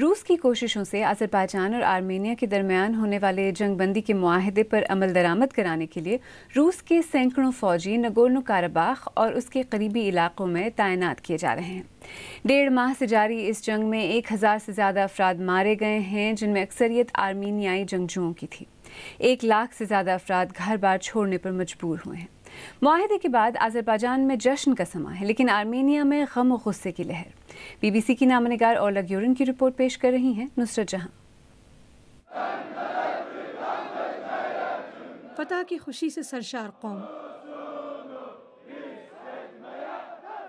روس کی کوششوں سے آذربائیجان اور آرمینیا کے درمیان ہونے والے جنگ بندی کے معاہدے پر عمل درآمد کرانے کے لیے روس کے سینکڑوں فوجی نگورنو کارباخ اور اس کے قریبی علاقوں میں تعینات کیے جا رہے ہیں ڈیڑھ ماہ سے جاری اس جنگ میں ایک ہزار سے زیادہ افراد مارے گئے ہیں جن میں اکثریت آرمینیائی جنگجوؤں کی تھی ایک لاکھ سے زیادہ افراد گھر بار چھوڑنے پر مجبور ہوئے ہیں معاہدے کے بعد آذربائیجان میں جشن کا سما ہے لیکن آرمینیا میں غم و غصے کی لہر بی بی سی کی نامہ نگار کی رپورٹ پیش کر رہی ہیں نصرت جہاں فتح کی خوشی سے سرشار قوم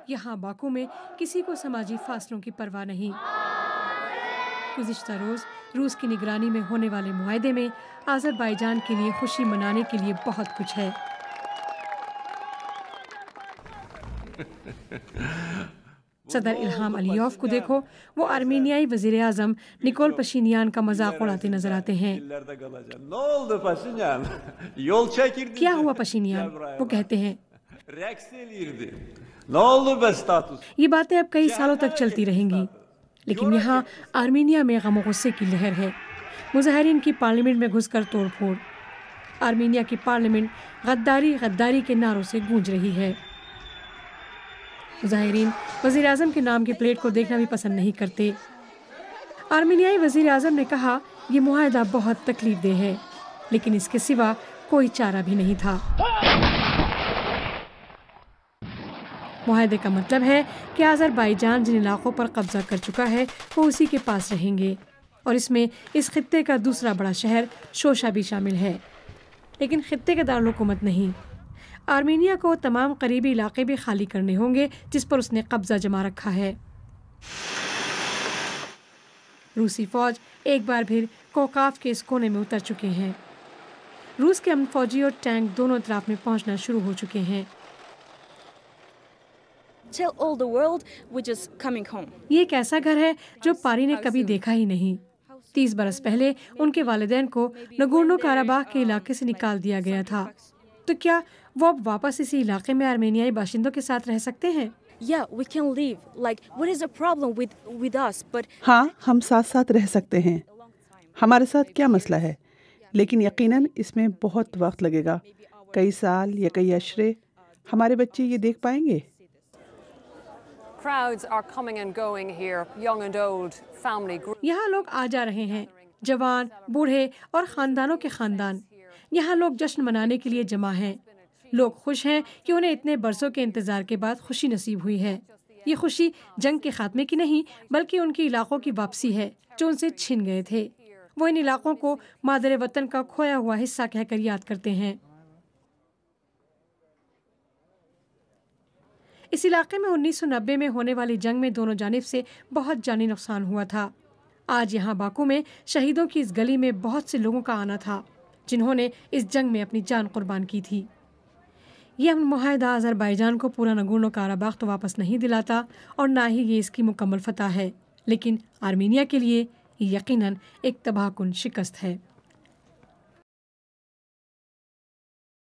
یہاں باکو میں کسی کو سماجی فاصلوں کی پرواہ نہیں گزشتہ روز روس کی نگرانی میں ہونے والے معاہدے میں آذربائیجان جان کے لیے خوشی منانے کے لیے بہت کچھ ہے صدر الہام علی کو دیکھو وہ آرمینیائی وزیر اعظم نکول پشینیان کا مذاق اڑاتے نظر آتے ہیں کیا ہوا پشینیان وہ کہتے ہیں یہ باتیں اب کئی سالوں تک چلتی رہیں گی لیکن یہاں آرمینیا میں غم و غصے کی لہر ہے مظاہرین کی پارلیمنٹ میں گھس کر توڑ پھوڑ آرمینیا کی پارلیمنٹ غداری غداری کے ناروں سے گونج رہی ہے کے نام کی پلیٹ کو دیکھنا بھی پسند نہیں کرتے آرمینیائی نے کہا یہ معاہدہ بہت تکلیف ہے لیکن اس کے سوا کوئی چارہ بھی نہیں تھا معاہدے کا مطلب ہے کہ آزر بائی جان جن علاقوں پر قبضہ کر چکا ہے وہ اسی کے پاس رہیں گے اور اس میں اس خطے کا دوسرا بڑا شہر شوشا بھی شامل ہے لیکن خطے کے دارالحکومت نہیں آرمینیا کو تمام قریبی علاقے بھی خالی کرنے ہوں گے جس پر اس نے قبضہ جمع رکھا ہے روسی فوج ایک بار پھر میں اتر چکے ہیں روس کے فوجی اور ٹینک دونوں اطراف میں پہنچنا شروع ہو چکے ہیں یہ ایک ایسا گھر ہے جو پاری نے کبھی دیکھا ہی نہیں تیس برس پہلے ان کے والدین کو نگورنو کاربا کے علاقے سے نکال دیا گیا تھا تو کیا وہ اب واپس اسی علاقے میں آرمینیائی باشندوں کے ساتھ رہ سکتے ہیں ہاں ہم ساتھ ساتھ رہ سکتے ہیں ہمارے ساتھ کیا مسئلہ ہے لیکن یقیناً اس میں بہت وقت لگے گا کئی سال یا کئی عشرے ہمارے بچے یہ دیکھ پائیں گے یہاں لوگ آ جا رہے ہیں جوان بوڑھے اور خاندانوں کے خاندان یہاں لوگ جشن منانے کے لیے جمع ہیں لوگ خوش ہیں کہ انہیں اتنے برسوں کے انتظار کے بعد خوشی نصیب ہوئی ہے یہ خوشی جنگ کے خاتمے کی نہیں بلکہ ان کے علاقوں کی واپسی ہے جو ان سے چھن گئے تھے وہ ان علاقوں کو مادر وطن کا کھویا ہوا حصہ کہہ کر یاد کرتے ہیں اس علاقے میں انیس سو نبے میں ہونے والی جنگ میں دونوں جانب سے بہت جانی نقصان ہوا تھا آج یہاں باکو میں شہیدوں کی اس گلی میں بہت سے لوگوں کا آنا تھا جنہوں نے اس جنگ میں اپنی جان قربان کی تھی یہ امن معاہدہ اظہر جان کو پورا نگون و کارہ تو واپس نہیں دلاتا اور نہ ہی یہ اس کی مکمل فتح ہے لیکن آرمینیا کے لیے یہ یقیناً ایک تباہ کن شکست ہے